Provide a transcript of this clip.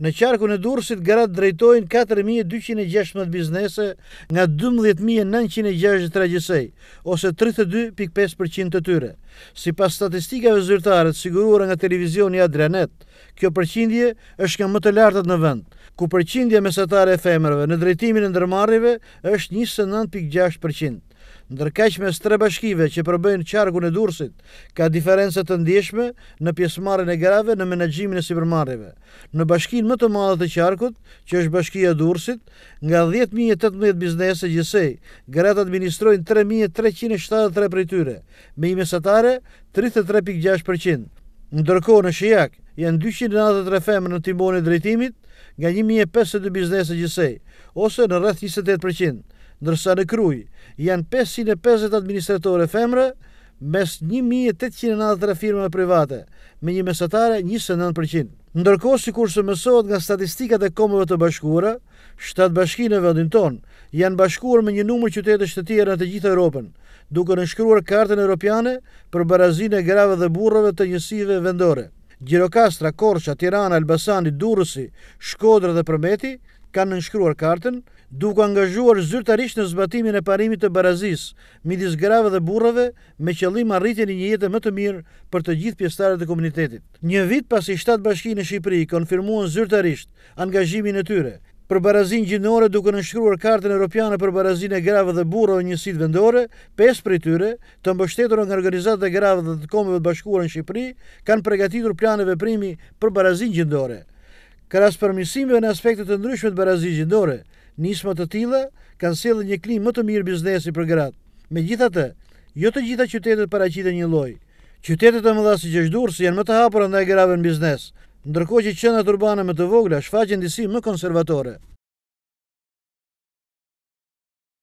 Në qarkun e dursit, garat drejtojnë 4.216 biznese nga 12.963 regjisej, ose 32.5% të tyre. Si pas statistikave të siguruar nga televizioni Adrianet, kjo përqindje është nga më të lartët në vend, ku përqindje mesetare e femrave në drejtimin e ndërmarrjeve është 29.6% ndërkaq me tre bashkive që përbëjnë qarkun e Durrësit, ka diferencë të ndjeshme në pjesëmarrjen e grave në menaxhimin e sipërmarrjeve. Në bashkinë më të madhe të qarkut, që është bashkia e Durrësit, nga 10018 biznese gjithsej, gratë administrojnë 3373 prej tyre, me një mesatare 33.6%. Ndërkohë në Shijak janë 293 femër në timonin e drejtimit nga 1.500 biznese gjithsej, ose në rreth 28% ndërsa në kruj janë 550 administratore femre, mes 1893 firmëve private, me një mesatare 29%. Ndërkohë si kurse mësot nga statistikat e komëve të bashkura, 7 bashki në vendin tonë janë bashkuar me një numër të shtetirë në të gjithë Europën, duke në shkruar kartën europiane për barazin e grave dhe burrave të njësive vendore. Gjirokastra, Korqa, Tirana, Elbasani, Durësi, Shkodrë dhe Përmeti kanë nënshkruar kartën, duke angazhuar zyrtarisht në zbatimin e parimit të barazis, midis grave dhe burrave, me qëllim arritjen e një jete më të mirë për të gjithë pjesëtarët e komunitetit. Një vit pasi 7 bashkinë në Shqipëri konfirmuan zyrtarisht angazhimin e tyre për barazin gjinore duke nënshkruar kartën europiane për barazin e grave dhe burrave njësitë vendore, pesë prej tyre, të mbështetur nga organizatat dhe grave dhe të kombeve të bashkuara në Shqipëri, kanë përgatitur plane veprimi për barazin gjinore. Kras për në aspektet të ndryshme të barazigjit nismat të tilla kanë sjellë një klimë më të mirë biznesi për gratë. Megjithatë, jo të gjitha qytetet paraqiten një lloj. Qytetet më mëdha si Gjergjdurs janë më të hapura ndaj grave në biznes, ndërkohë që qendrat urbane më të vogla shfaqen disi më konservatore.